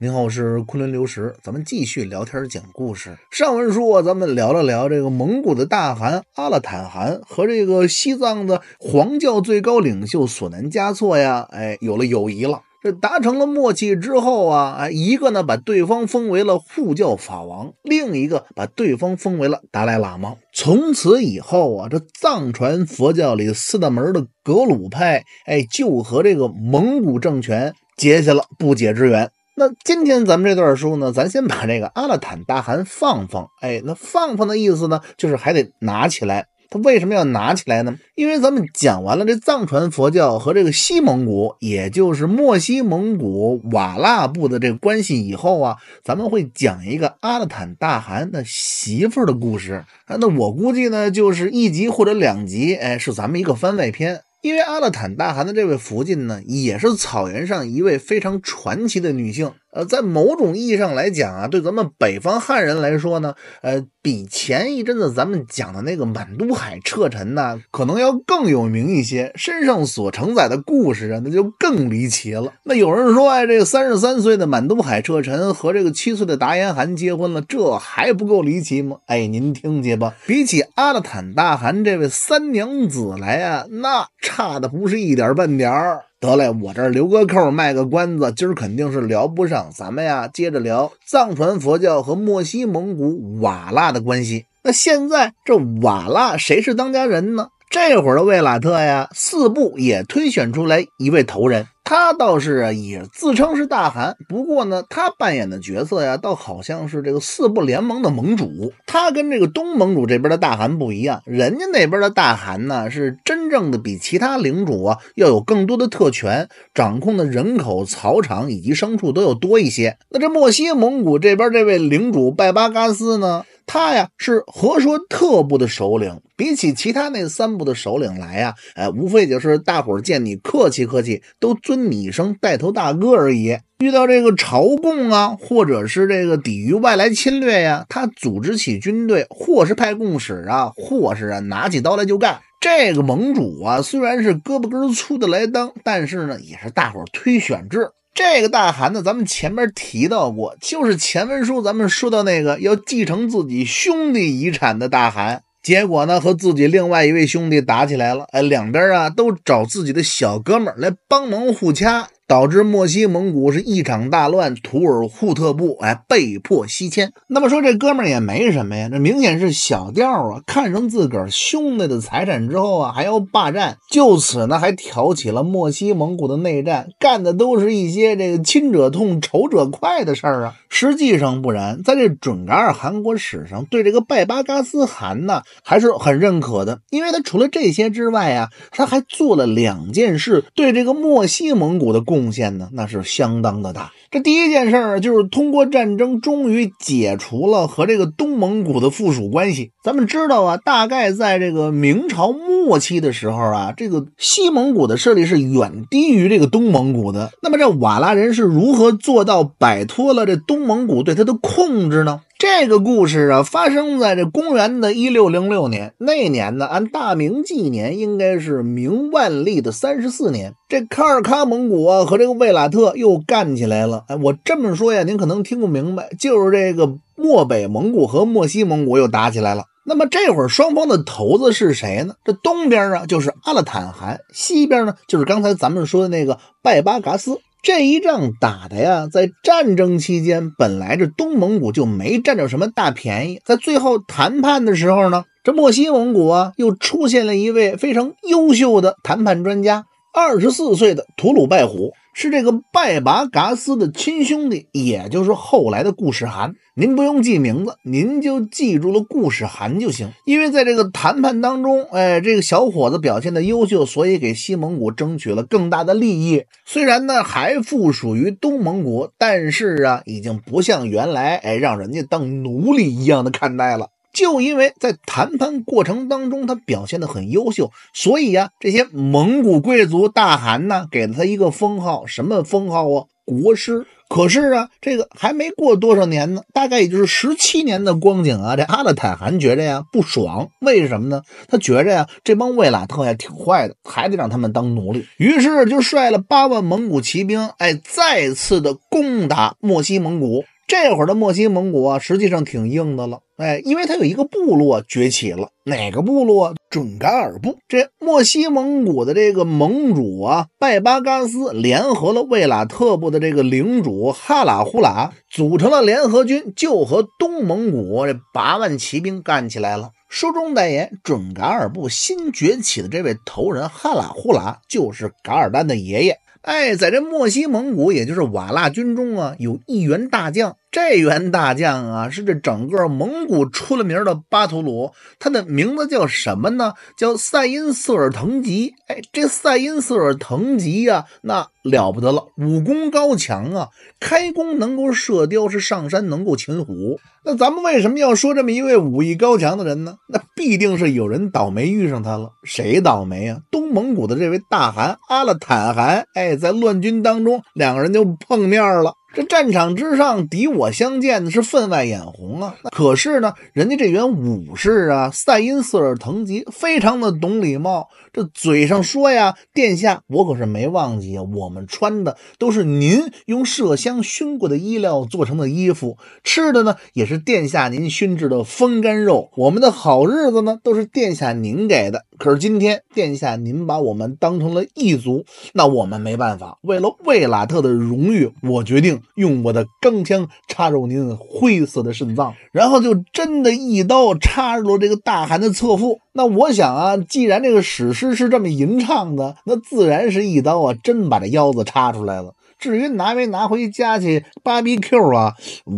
您好，我是昆仑流石，咱们继续聊天讲故事。上文书啊，咱们聊了聊这个蒙古的大汗阿勒坦汗和这个西藏的皇教最高领袖索南嘉措呀，哎，有了友谊了。这达成了默契之后啊，哎，一个呢把对方封为了护教法王，另一个把对方封为了达赖喇嘛。从此以后啊，这藏传佛教里四大门的格鲁派，哎，就和这个蒙古政权结下了不解之缘。那今天咱们这段书呢，咱先把这个阿勒坦大汗放放，哎，那放放的意思呢，就是还得拿起来。他为什么要拿起来呢？因为咱们讲完了这藏传佛教和这个西蒙古，也就是墨西蒙古瓦剌部的这个关系以后啊，咱们会讲一个阿勒坦大汗的媳妇的故事。那我估计呢，就是一集或者两集，哎，是咱们一个番外篇。因为阿勒坦大汗的这位福晋呢，也是草原上一位非常传奇的女性。呃，在某种意义上来讲啊，对咱们北方汉人来说呢，呃，比前一阵子咱们讲的那个满都海彻臣呢，可能要更有名一些，身上所承载的故事啊，那就更离奇了。那有人说哎，这个三十三岁的满都海彻臣和这个七岁的达延汗结婚了，这还不够离奇吗？哎，您听去吧，比起阿勒坦大汗这位三娘子来啊，那差的不是一点半点儿。得嘞，我这儿留个扣，卖个关子，今儿肯定是聊不上。咱们呀，接着聊藏传佛教和莫西蒙古瓦剌的关系。那现在这瓦剌谁是当家人呢？这会儿的卫拉特呀，四部也推选出来一位头人。他倒是也自称是大汗，不过呢，他扮演的角色呀，倒好像是这个四部联盟的盟主。他跟这个东盟主这边的大汗不一样，人家那边的大汗呢，是真正的比其他领主啊要有更多的特权，掌控的人口、草场以及牲畜都要多一些。那这墨西蒙古这边这位领主拜巴嘎斯呢？他呀是和硕特部的首领，比起其他那三部的首领来呀，哎，无非就是大伙儿见你客气客气，都尊你一声带头大哥而已。遇到这个朝贡啊，或者是这个抵御外来侵略呀，他组织起军队，或是派贡使啊，或是啊拿起刀来就干。这个盟主啊，虽然是胳膊根粗的来当，但是呢，也是大伙儿推选制。这个大汗呢，咱们前面提到过，就是前文书咱们说到那个要继承自己兄弟遗产的大汗，结果呢和自己另外一位兄弟打起来了，哎，两边啊都找自己的小哥们来帮忙互掐。导致墨西蒙古是一场大乱，土尔扈特部哎被迫西迁。那么说这哥们儿也没什么呀，这明显是小调啊！看上自个儿兄弟的财产之后啊，还要霸占，就此呢还挑起了墨西蒙古的内战，干的都是一些这个亲者痛仇者快的事儿啊。实际上不然，在这准噶尔汗国史上，对这个拜巴嘎斯汗呢还是很认可的，因为他除了这些之外啊，他还做了两件事，对这个墨西蒙古的贡献呢，那是相当的大。这第一件事儿就是通过战争，终于解除了和这个东蒙古的附属关系。咱们知道啊，大概在这个明朝末期的时候啊，这个西蒙古的势力是远低于这个东蒙古的。那么这瓦剌人是如何做到摆脱了这东蒙古对他的控制呢？这个故事啊，发生在这公元的一六零六年，那年呢，按大明纪年，应该是明万历的三十四年。这卡尔喀蒙古啊和这个卫拉特又干起来了。哎，我这么说呀，您可能听不明白，就是这个漠北蒙古和漠西蒙古又打起来了。那么这会儿双方的头子是谁呢？这东边呢就是阿勒坦汗，西边呢就是刚才咱们说的那个拜巴嘎斯。这一仗打的呀，在战争期间，本来这东蒙古就没占着什么大便宜。在最后谈判的时候呢，这墨西蒙古啊，又出现了一位非常优秀的谈判专家，二十四岁的吐鲁拜虎。是这个拜拔嘎斯的亲兄弟，也就是后来的顾世寒。您不用记名字，您就记住了顾世寒就行。因为在这个谈判当中，哎，这个小伙子表现的优秀，所以给西蒙古争取了更大的利益。虽然呢还附属于东蒙古，但是啊，已经不像原来哎让人家当奴隶一样的看待了。就因为在谈判过程当中，他表现的很优秀，所以呀，这些蒙古贵族大汗呢，给了他一个封号，什么封号啊？国师。可是啊，这个还没过多少年呢，大概也就是十七年的光景啊，这阿勒坦汗觉着呀不爽，为什么呢？他觉着呀，这帮卫拉特呀挺坏的，还得让他们当奴隶，于是就率了八万蒙古骑兵，哎，再次的攻打漠西蒙古。这会儿的墨西蒙古啊，实际上挺硬的了，哎，因为它有一个部落崛起了，哪个部落？准噶尔部。这墨西蒙古的这个盟主啊，拜巴嘎斯联合了卫拉特部的这个领主哈拉呼喇，组成了联合军，就和东蒙古这八万骑兵干起来了。书中代言，准噶尔部新崛起的这位头人哈拉呼喇，就是噶尔丹的爷爷。哎，在这墨西蒙古，也就是瓦剌军中啊，有一员大将。这员大将啊，是这整个蒙古出了名的巴图鲁，他的名字叫什么呢？叫赛因瑟尔腾吉。哎，这赛因瑟尔腾吉呀，那了不得了，武功高强啊，开弓能够射雕，是上山能够擒虎。那咱们为什么要说这么一位武艺高强的人呢？那必定是有人倒霉遇上他了。谁倒霉啊？东蒙古的这位大汗阿勒坦汗，哎，在乱军当中，两个人就碰面了。这战场之上，敌我相见是分外眼红啊。可是呢，人家这员武士啊，塞因瑟尔腾吉非常的懂礼貌。这嘴上说呀，殿下，我可是没忘记啊。我们穿的都是您用麝香熏过的衣料做成的衣服，吃的呢也是殿下您熏制的风干肉。我们的好日子呢，都是殿下您给的。可是今天，殿下，您把我们当成了异族，那我们没办法。为了魏拉特的荣誉，我决定用我的钢枪插入您灰色的肾脏，然后就真的一刀插入了这个大汗的侧腹。那我想啊，既然这个史诗是这么吟唱的，那自然是一刀啊，真把这腰子插出来了。至于拿没拿回家去芭比 Q 啊？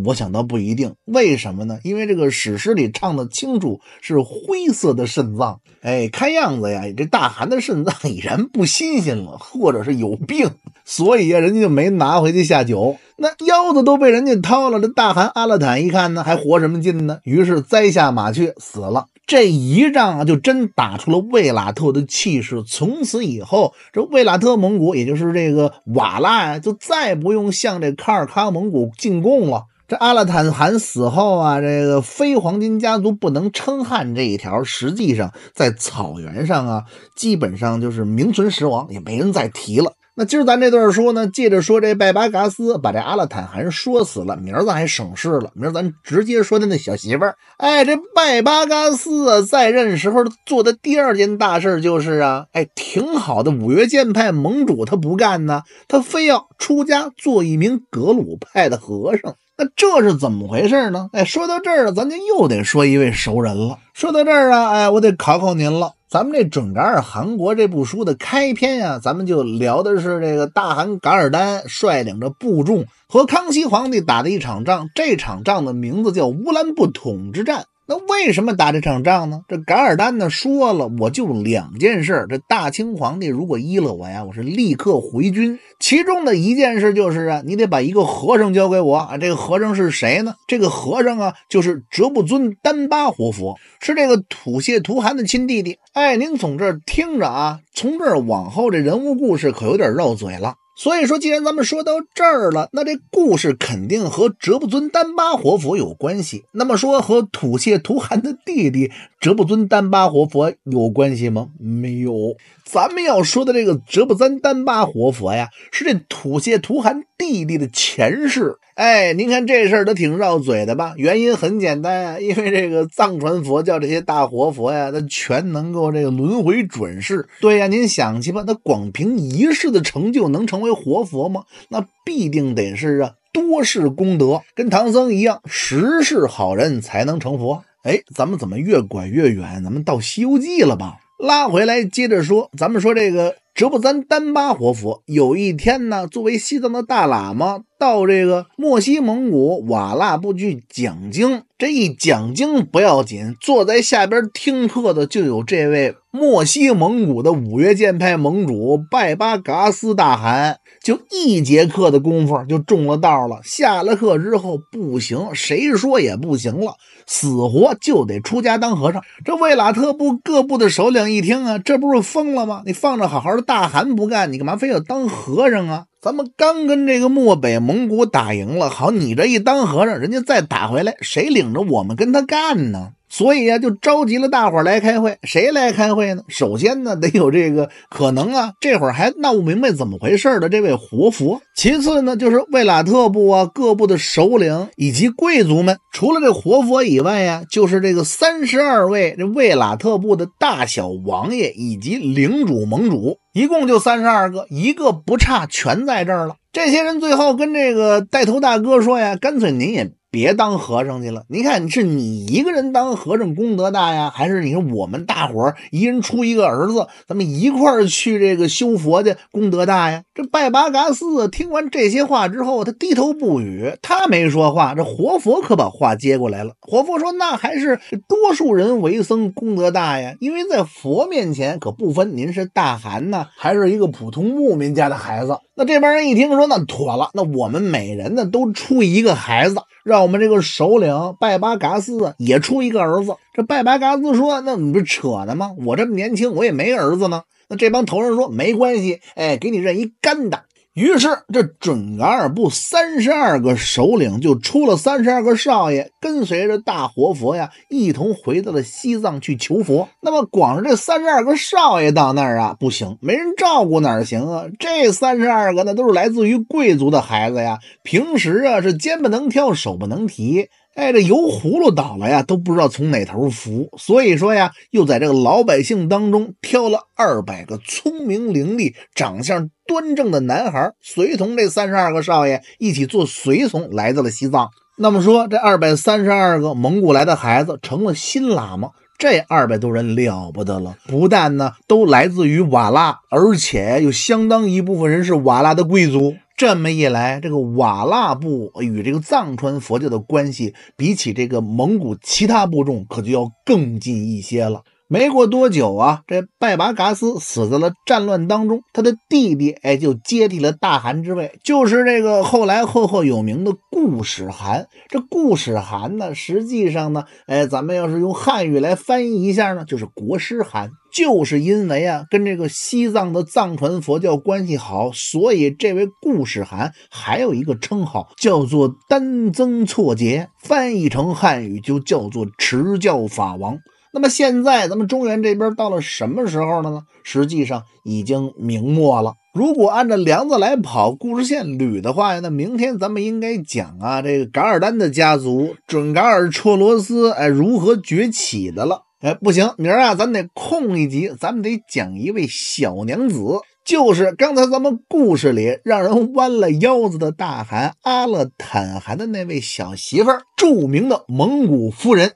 我想倒不一定。为什么呢？因为这个史诗里唱的清楚，是灰色的肾脏。哎，看样子呀，这大汗的肾脏已然不新鲜了，或者是有病，所以呀，人家就没拿回去下酒。那腰子都被人家掏了。这大汗阿勒坦一看呢，还活什么劲呢？于是栽下马去死了。这一仗啊，就真打出了卫拉特的气势。从此以后，这卫拉特蒙古，也就是这个瓦剌啊，就再不用向这卡尔喀蒙古进贡了。这阿拉坦汗死后啊，这个非黄金家族不能称汗这一条，实际上在草原上啊，基本上就是名存实亡，也没人再提了。那今儿咱这段书呢，借着说这拜巴嘎斯把这阿勒坦汗说死了，明儿咱还省事了，明儿咱直接说他那小媳妇儿。哎，这拜巴嘎斯啊，在任时候做的第二件大事就是啊，哎，挺好的，五岳剑派盟主他不干呢，他非要出家做一名格鲁派的和尚。那这是怎么回事呢？哎，说到这儿了，咱就又得说一位熟人了。说到这儿啊，哎，我得考考您了。咱们这《准噶尔汗国》这部书的开篇呀，咱们就聊的是这个大汗噶尔丹率领着部众和康熙皇帝打的一场仗，这场仗的名字叫乌兰布统之战。那为什么打这场仗呢？这噶尔丹呢说了，我就两件事。这大清皇帝如果依了我呀，我是立刻回军。其中的一件事就是啊，你得把一个和尚交给我啊。这个和尚是谁呢？这个和尚啊，就是哲布尊丹巴活佛，是这个土谢图汗的亲弟弟。哎，您从这儿听着啊，从这儿往后这人物故事可有点绕嘴了。所以说，既然咱们说到这儿了，那这故事肯定和哲布尊丹巴活佛有关系。那么说和吐谢图汗的弟弟哲布尊丹巴活佛有关系吗？没有。咱们要说的这个哲布尊丹巴活佛呀，是这吐谢图汗弟弟的前世。哎，您看这事儿都挺绕嘴的吧？原因很简单啊，因为这个藏传佛教这些大活佛呀，他全能够这个轮回转世。对呀，您想去吧，他光凭一世的成就能成为？活佛吗？那必定得是啊，多是功德，跟唐僧一样，十世好人才能成佛。哎，咱们怎么越拐越远？咱们到《西游记》了吧？拉回来接着说，咱们说这个。这不，咱丹巴活佛有一天呢，作为西藏的大喇嘛，到这个墨西蒙古瓦剌部去讲经。这一讲经不要紧，坐在下边听课的就有这位墨西蒙古的五岳剑派盟主拜巴嘎斯大汗。就一节课的功夫就中了道了。下了课之后不行，谁说也不行了，死活就得出家当和尚。这卫喇特部各部的首领一听啊，这不是疯了吗？你放着好好的。大汗不干，你干嘛非要当和尚啊？咱们刚跟这个漠北蒙古打赢了，好，你这一当和尚，人家再打回来，谁领着我们跟他干呢？所以呀，就召集了大伙儿来开会。谁来开会呢？首先呢，得有这个可能啊。这会儿还闹不明白怎么回事的这位活佛。其次呢，就是卫拉特部啊，各部的首领以及贵族们。除了这活佛以外呀，就是这个三十二位这卫拉特部的大小王爷以及领主、盟主，一共就三十二个，一个不差，全在这儿了。这些人最后跟这个带头大哥说呀：“干脆您也。”别当和尚去了！你看，是你一个人当和尚功德大呀，还是你说我们大伙儿一人出一个儿子，咱们一块儿去这个修佛去功德大呀？这拜巴嘎斯听完这些话之后，他低头不语。他没说话，这活佛可把话接过来了。活佛说：“那还是多数人为僧功德大呀，因为在佛面前可不分您是大汗呢，还是一个普通牧民家的孩子。”那这帮人一听说，那妥了，那我们每人呢都出一个孩子。让我们这个首领拜巴嘎斯也出一个儿子。这拜巴嘎斯说：“那你不扯呢吗？我这么年轻，我也没儿子呢。”那这帮头人说：“没关系，哎，给你认一干的。”于是，这准噶尔部三十二个首领就出了三十二个少爷，跟随着大活佛呀，一同回到了西藏去求佛。那么，光是这三十二个少爷到那儿啊，不行，没人照顾哪行啊？这三十二个那都是来自于贵族的孩子呀，平时啊是肩不能挑，手不能提。哎，这油葫芦倒了呀，都不知道从哪头扶。所以说呀，又在这个老百姓当中挑了二百个聪明伶俐、长相端正的男孩，随同这三十二个少爷一起做随从来到了西藏。那么说，这二百三十二个蒙古来的孩子成了新喇嘛。这二百多人了不得了，不但呢都来自于瓦剌，而且有相当一部分人是瓦剌的贵族。这么一来，这个瓦剌部与这个藏传佛教的关系，比起这个蒙古其他部众，可就要更近一些了。没过多久啊，这拜拔嘎斯死在了战乱当中，他的弟弟哎就接替了大汗之位，就是这个后来赫赫有名的固始汗。这固始汗呢，实际上呢，哎，咱们要是用汉语来翻译一下呢，就是国师汗。就是因为啊，跟这个西藏的藏传佛教关系好，所以这位固始汗还有一个称号叫做丹增错杰，翻译成汉语就叫做持教法王。那么现在咱们中原这边到了什么时候了呢？实际上已经明末了。如果按照梁子来跑故事线捋的话，呀，那明天咱们应该讲啊，这个噶尔丹的家族准噶尔彻罗斯哎如何崛起的了？哎，不行，明儿啊，咱得空一集，咱们得讲一位小娘子，就是刚才咱们故事里让人弯了腰子的大汗阿勒坦汗的那位小媳妇儿，著名的蒙古夫人。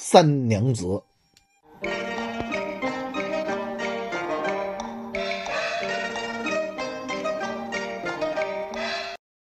三娘子。